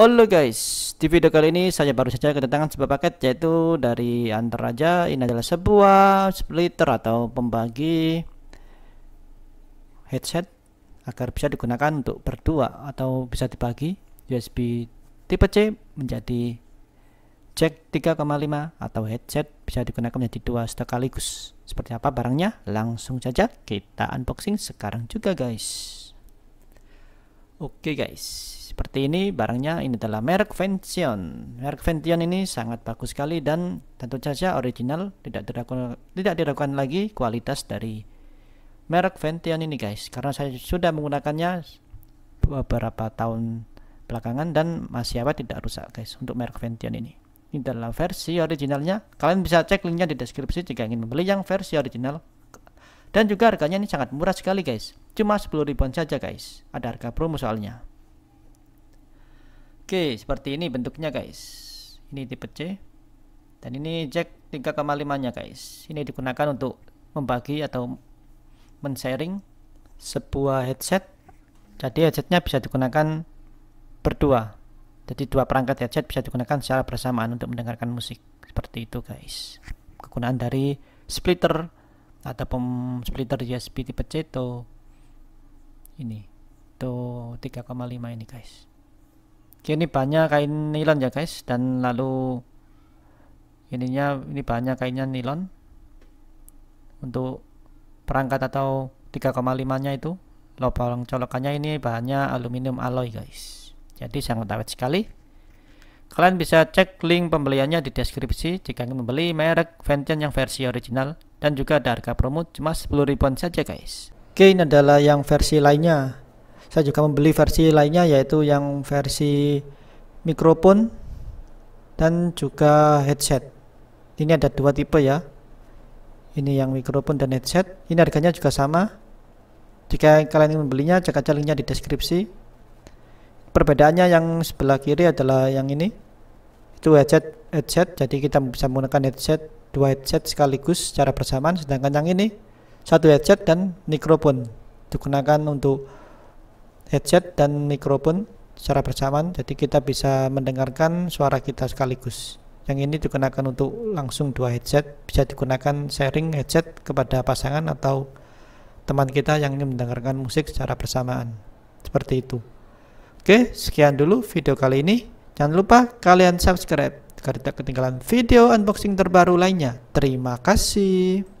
Halo guys, di video kali ini saya baru saja kedatangan sebuah paket yaitu dari Antaraja Ini adalah sebuah splitter atau pembagi headset agar bisa digunakan untuk berdua atau bisa dibagi USB tipe C menjadi jack 3,5 atau headset bisa digunakan menjadi dua sekaligus. Seperti apa barangnya? Langsung saja kita unboxing sekarang juga guys. Oke guys, seperti ini barangnya ini adalah merek Vention. Merek Vention ini sangat bagus sekali dan tentu saja original, tidak diragukan tidak diragukan lagi kualitas dari merek Vention ini guys. Karena saya sudah menggunakannya beberapa tahun belakangan dan masih apa tidak rusak guys untuk merek Vention ini ini adalah versi originalnya kalian bisa cek linknya di deskripsi jika ingin membeli yang versi original dan juga harganya ini sangat murah sekali guys cuma 10 ribuan saja guys ada harga promo soalnya oke seperti ini bentuknya guys ini tipe C dan ini jack 3,5 nya guys ini digunakan untuk membagi atau men-sharing sebuah headset jadi headsetnya bisa digunakan berdua jadi dua perangkat headset bisa digunakan secara bersamaan untuk mendengarkan musik. Seperti itu guys. Kegunaan dari splitter atau splitter USB tipe C itu ini tuh 3,5 ini guys. Oke, ini banyak kain nilon ya guys dan lalu ininya ini banyak kainnya nilon untuk perangkat atau 3,5 nya itu lubang colokannya ini bahannya aluminium alloy guys jadi sangat awet sekali. Kalian bisa cek link pembeliannya di deskripsi jika ingin membeli merek Vention yang versi original dan juga ada harga promo cuma 10 ribuan saja guys. Oke ini adalah yang versi lainnya. Saya juga membeli versi lainnya yaitu yang versi mikrofon dan juga headset. Ini ada dua tipe ya. Ini yang mikrofon dan headset. Ini harganya juga sama. Jika kalian ingin membelinya, cek aja linknya di deskripsi perbedaannya yang sebelah kiri adalah yang ini itu headset headset jadi kita bisa menggunakan headset dua headset sekaligus secara bersamaan sedangkan yang ini satu headset dan mikrofon digunakan untuk headset dan mikrofon secara bersamaan jadi kita bisa mendengarkan suara kita sekaligus yang ini digunakan untuk langsung dua headset bisa digunakan sharing headset kepada pasangan atau teman kita yang ingin mendengarkan musik secara bersamaan seperti itu Oke, sekian dulu video kali ini. Jangan lupa kalian subscribe agar tidak ketinggalan video unboxing terbaru lainnya. Terima kasih.